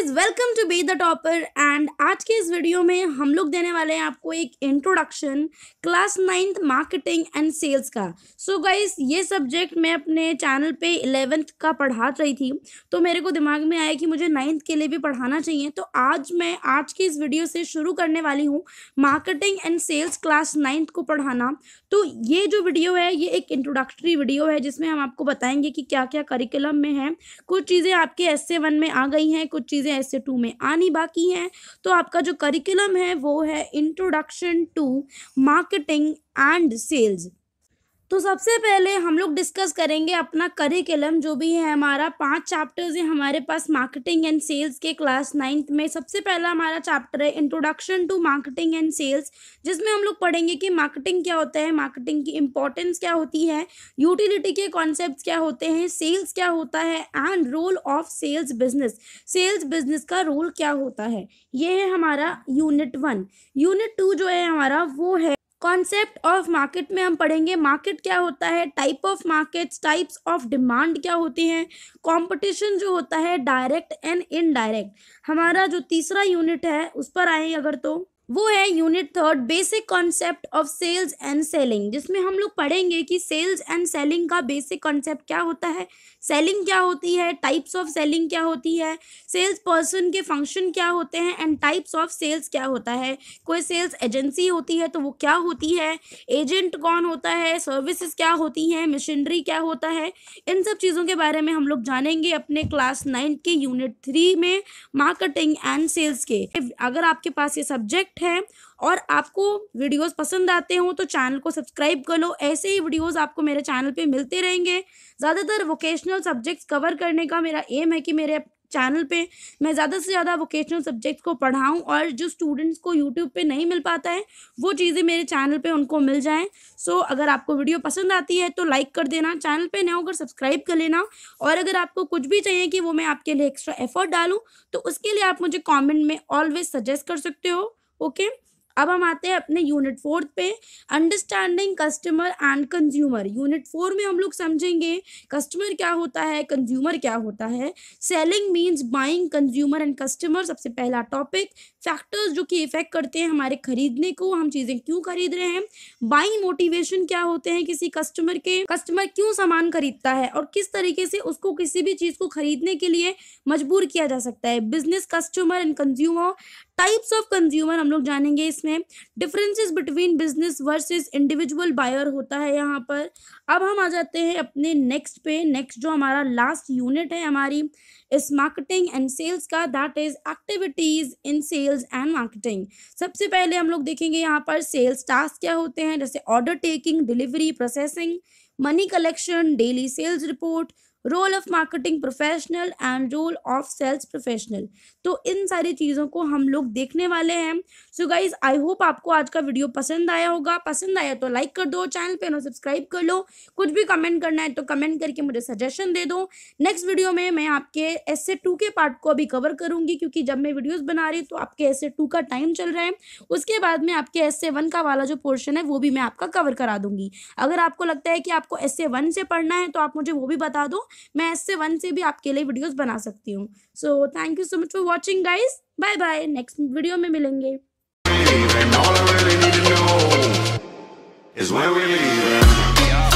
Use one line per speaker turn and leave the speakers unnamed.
guys welcome to be the topper and आज के इस वीडियो में हम लोग देने वाले हैं आपको एक introduction class ninth marketing and sales का सो so गाइज ये सब्जेक्ट मैं अपने चैनल पे इलेवेंथ का पढ़ा रही थी तो मेरे को दिमाग में आया कि मुझे नाइन्थ के लिए भी पढ़ाना चाहिए तो आज मैं आज के इस वीडियो से शुरू करने वाली हूँ marketing and sales class ninth को पढ़ाना तो ये जो वीडियो है ये एक इंट्रोडक्टरी वीडियो है जिसमें हम आपको बताएंगे कि क्या क्या करिकुलम में है कुछ चीज़ें आपके एस वन में आ गई हैं कुछ चीज़ें चीज़ें ऐसे टू में आनी बाकी हैं तो आपका जो करिकुलम है वो है introduction to marketing and sales तो सबसे पहले हम लोग डिस्कस करेंगे अपना करिकुलम जो भी है हमारा पांच चैप्टर्स हैं हमारे पास मार्केटिंग एंड सेल्स के क्लास नाइन्थ में सबसे पहला हमारा चैप्टर है introduction to marketing and sales जिसमें हम लोग पढ़ेंगे कि मार्केटिंग क्या होता है मार्केटिंग की इंपॉर्टेंस क्या होती है यूटिलिटी के कॉन्सेप्ट क्या होते हैं सेल्स क्या होता है and role of sales business sales business का रोल क्या होता है ये है हमारा यूनिट वन यूनिट टू जो है हमारा वो है कॉन्सेप्ट ऑफ मार्केट में हम पढ़ेंगे मार्केट क्या होता है type of markets types of demand क्या होती हैं कंपटीशन जो होता है डायरेक्ट एंड इनडायरेक्ट हमारा जो तीसरा यूनिट है उस पर आए अगर तो वो है unit third basic concept of sales and selling जिसमें हम लोग पढ़ेंगे कि सेल्स एंड सेलिंग का बेसिक कॉन्सेप्ट क्या होता है सेलिंग क्या होती है टाइप्स ऑफ सेलिंग क्या होती है सेल्स पर्सन के फंक्शन क्या होते हैं एंड टाइप्स ऑफ सेल्स क्या होता है कोई सेल्स एजेंसी होती है तो वो क्या होती है एजेंट कौन होता है सर्विसेज क्या होती हैं मशीनरी क्या होता है इन सब चीज़ों के बारे में हम लोग जानेंगे अपने क्लास नाइन्थ के यूनिट थ्री में मार्केटिंग एंड सेल्स के अगर आपके पास ये सब्जेक्ट कनेक्ट हैं और आपको वीडियोस पसंद आते हों तो चैनल को सब्सक्राइब कर लो ऐसे ही वीडियोस आपको मेरे चैनल पे मिलते रहेंगे ज़्यादातर वोकेशनल सब्जेक्ट्स कवर करने का मेरा एम है कि मेरे चैनल पे मैं ज़्यादा से ज़्यादा वोकेशनल सब्जेक्ट्स को पढ़ाऊँ और जो स्टूडेंट्स को यूट्यूब पर नहीं मिल पाता है वो चीज़ें मेरे चैनल पर उनको मिल जाएँ सो so, अगर आपको वीडियो पसंद आती है तो लाइक कर देना चैनल पर नया होकर सब्सक्राइब कर लेना और अगर आपको कुछ भी चाहिए कि वो मैं आपके लिए एक्स्ट्रा एफर्ट डालूँ तो उसके लिए आप मुझे कॉमेंट में ऑलवेज सजेस्ट कर सकते हो ओके अब हम आते हैं अपने यूनिट फोर्थ पे understanding customer and consumer unit four में हम लोग समझेंगे कस्टमर क्या होता है कंज्यूमर क्या होता है selling means buying consumer and customer सबसे पहला टॉपिक फैक्टर्स जो कि इफेक्ट करते हैं हमारे खरीदने को हम चीज़ें क्यों खरीद रहे हैं बाइंग मोटिवेशन क्या होते हैं किसी कस्टमर के कस्टमर क्यों सामान खरीदता है और किस तरीके से उसको किसी भी चीज़ को खरीदने के लिए मजबूर किया जा सकता है business customer and consumer types of consumer हम लोग जानेंगे इसमें differences between business versus individual buyer होता है यहाँ पर अब हम आ जाते हैं अपने नेक्स्ट पे नेक्स्ट जो हमारा लास्ट यूनिट है हमारी इस मार्केटिंग एंड सेल्स का that is activities in sales and marketing सबसे पहले हम लोग देखेंगे यहाँ पर सेल्स टास्क क्या होते हैं जैसे order taking delivery processing money collection daily sales report role of marketing professional and role of sales professional तो इन सारी चीज़ों को हम लोग देखने वाले हैं सो गाइज आई होप आपको आज का वीडियो पसंद आया होगा पसंद आया तो लाइक कर दो चैनल पे ना सब्सक्राइब कर लो कुछ भी कमेंट करना है तो कमेंट करके मुझे सजेशन दे दो नेक्स्ट वीडियो में मैं आपके एस ए टू के पार्ट को अभी कवर करूँगी क्योंकि जब मैं वीडियोज़ बना रही तो आपके एस ए टू का टाइम चल रहा है उसके बाद में आपके एस ए वन का वाला जो पोर्शन है वो भी मैं आपका कवर करा दूँगी अगर आपको लगता है कि आपको एस ए वन से पढ़ना है तो आप मुझे वो भी बता दो मैं इससे वन से भी आपके लिए वीडियोस बना सकती हूँ so thank you so much for watching guys bye bye next video में मिलेंगे Is where